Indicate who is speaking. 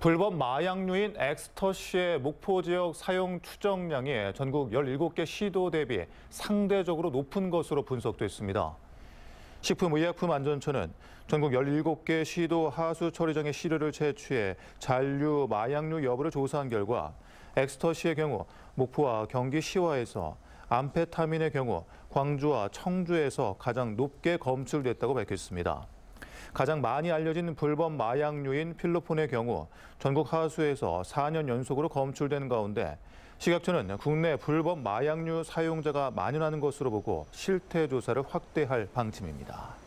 Speaker 1: 불법 마약류인 엑스터시의 목포 지역 사용 추정량이 전국 17개 시도 대비 상대적으로 높은 것으로 분석됐습니다. 식품의약품안전처는 전국 17개 시도 하수 처리장의 시료를 채취해 잔류 마약류 여부를 조사한 결과 엑스터시의 경우 목포와 경기 시화에서 암페타민의 경우 광주와 청주에서 가장 높게 검출됐다고 밝혔습니다. 가장 많이 알려진 불법 마약류인 필로폰의 경우 전국 하수에서 4년 연속으로 검출된 가운데 식약처는 국내 불법 마약류 사용자가 만연하는 것으로 보고 실태 조사를 확대할 방침입니다.